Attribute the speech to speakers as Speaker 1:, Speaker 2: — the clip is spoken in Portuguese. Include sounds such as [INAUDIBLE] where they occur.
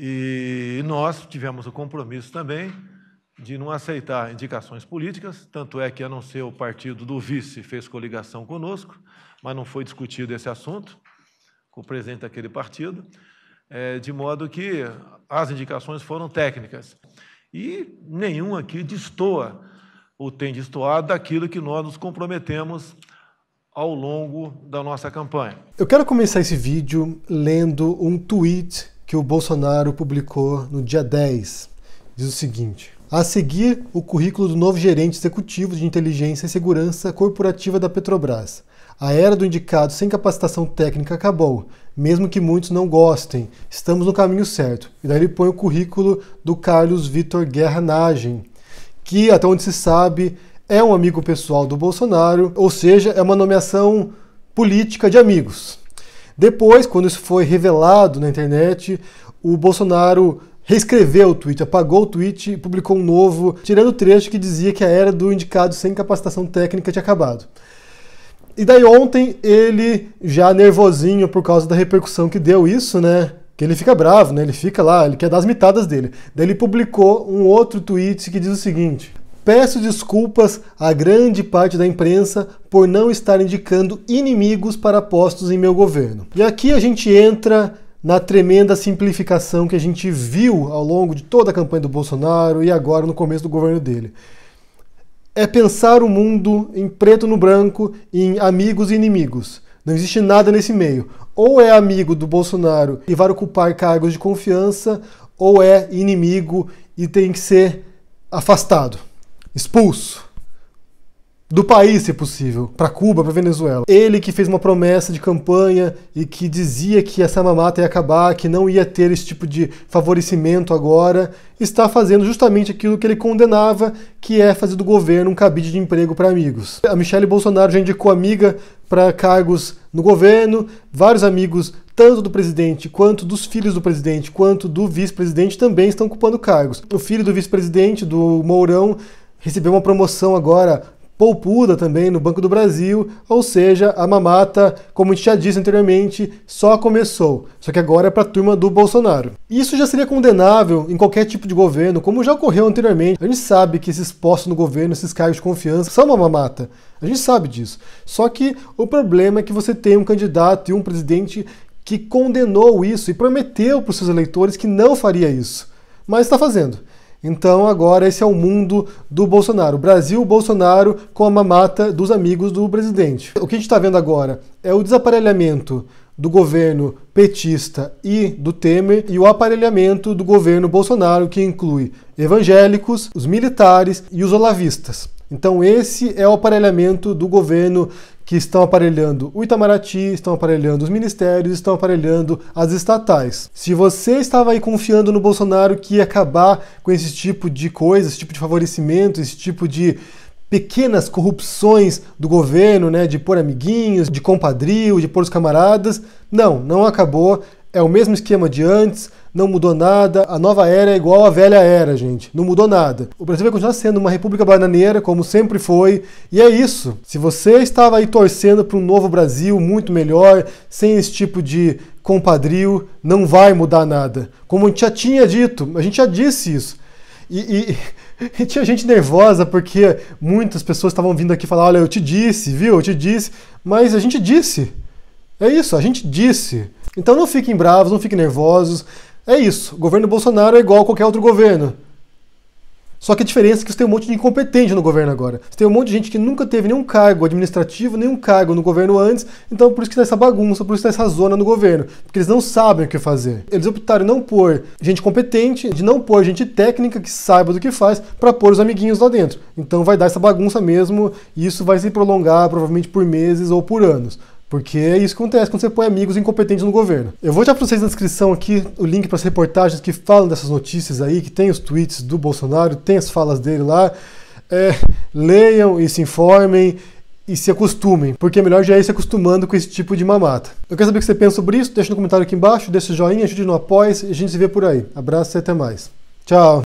Speaker 1: E nós tivemos o compromisso também de não aceitar indicações políticas, tanto é que, a não ser o partido do vice, fez coligação conosco, mas não foi discutido esse assunto com o presidente daquele partido, é, de modo que as indicações foram técnicas. E nenhum aqui destoa ou tem destoado daquilo que nós nos comprometemos ao longo da nossa campanha. Eu quero começar esse vídeo lendo um tweet que o Bolsonaro publicou no dia 10. Diz o seguinte: a seguir, o currículo do novo gerente executivo de inteligência e segurança corporativa da Petrobras. A era do indicado sem capacitação técnica acabou, mesmo que muitos não gostem. Estamos no caminho certo. E daí ele põe o currículo do Carlos Vitor Guerra Nagem, que, até onde se sabe, é um amigo pessoal do Bolsonaro, ou seja, é uma nomeação política de amigos. Depois, quando isso foi revelado na internet, o Bolsonaro reescreveu o tweet, apagou o tweet e publicou um novo, tirando o trecho que dizia que a era do indicado sem capacitação técnica tinha acabado. E daí ontem ele, já nervosinho por causa da repercussão que deu isso, né? Que ele fica bravo, né? Ele fica lá, ele quer dar as mitadas dele. Daí ele publicou um outro tweet que diz o seguinte: Peço desculpas à grande parte da imprensa por não estar indicando inimigos para postos em meu governo. E aqui a gente entra na tremenda simplificação que a gente viu ao longo de toda a campanha do Bolsonaro e agora no começo do governo dele. É pensar o mundo em preto no branco, em amigos e inimigos. Não existe nada nesse meio. Ou é amigo do Bolsonaro e vai ocupar cargos de confiança, ou é inimigo e tem que ser afastado expulso do país, se possível, para Cuba, para Venezuela. Ele que fez uma promessa de campanha e que dizia que essa mamata ia acabar, que não ia ter esse tipo de favorecimento agora, está fazendo justamente aquilo que ele condenava, que é fazer do governo um cabide de emprego para amigos. A Michelle Bolsonaro já indicou amiga para cargos no governo, vários amigos tanto do presidente quanto dos filhos do presidente, quanto do vice-presidente também estão ocupando cargos. O filho do vice-presidente, do Mourão, recebeu uma promoção agora poupuda também no Banco do Brasil, ou seja, a mamata, como a gente já disse anteriormente, só começou, só que agora é para a turma do Bolsonaro. Isso já seria condenável em qualquer tipo de governo, como já ocorreu anteriormente. A gente sabe que esses postos no governo, esses cargos de confiança, são uma mamata. A gente sabe disso. Só que o problema é que você tem um candidato e um presidente que condenou isso e prometeu para os seus eleitores que não faria isso, mas está fazendo. Então agora esse é o mundo do Bolsonaro. Brasil, Bolsonaro com a mamata dos amigos do presidente. O que a gente está vendo agora é o desaparelhamento do governo petista e do Temer e o aparelhamento do governo Bolsonaro, que inclui evangélicos, os militares e os olavistas. Então, esse é o aparelhamento do governo que estão aparelhando o Itamaraty, estão aparelhando os ministérios, estão aparelhando as estatais. Se você estava aí confiando no Bolsonaro que ia acabar com esse tipo de coisa, esse tipo de favorecimento, esse tipo de pequenas corrupções do governo, né, de pôr amiguinhos, de compadrio, de pôr os camaradas, não, não acabou. É o mesmo esquema de antes, não mudou nada. A nova era é igual à velha era, gente. Não mudou nada. O Brasil vai continuar sendo uma república bananeira, como sempre foi. E é isso. Se você estava aí torcendo para um novo Brasil muito melhor, sem esse tipo de compadrio, não vai mudar nada. Como a gente já tinha dito, a gente já disse isso. E, e, [LAUGHS] e, tinha gente nervosa porque muitas pessoas estavam vindo aqui falar: olha, eu te disse, viu? Eu te disse. Mas a gente disse. É isso, a gente disse. Então não fiquem bravos, não fiquem nervosos. É isso. O governo Bolsonaro é igual a qualquer outro governo. Só que a diferença é que você tem um monte de incompetente no governo agora. Você tem um monte de gente que nunca teve nenhum cargo administrativo, nenhum cargo no governo antes, então por isso que está essa bagunça, por isso que está essa zona no governo. Porque eles não sabem o que fazer. Eles optaram não pôr gente competente, de não pôr gente técnica que saiba do que faz, para pôr os amiguinhos lá dentro. Então vai dar essa bagunça mesmo, e isso vai se prolongar provavelmente por meses ou por anos. Porque é isso que acontece quando você põe amigos incompetentes no governo. Eu vou deixar para vocês na descrição aqui o link para as reportagens que falam dessas notícias aí, que tem os tweets do Bolsonaro, tem as falas dele lá. É, leiam e se informem e se acostumem, porque é melhor já é ir se acostumando com esse tipo de mamata. Eu quero saber o que você pensa sobre isso, deixa no comentário aqui embaixo, deixa o joinha, ajude no apoio e a gente se vê por aí. Abraço e até mais. Tchau!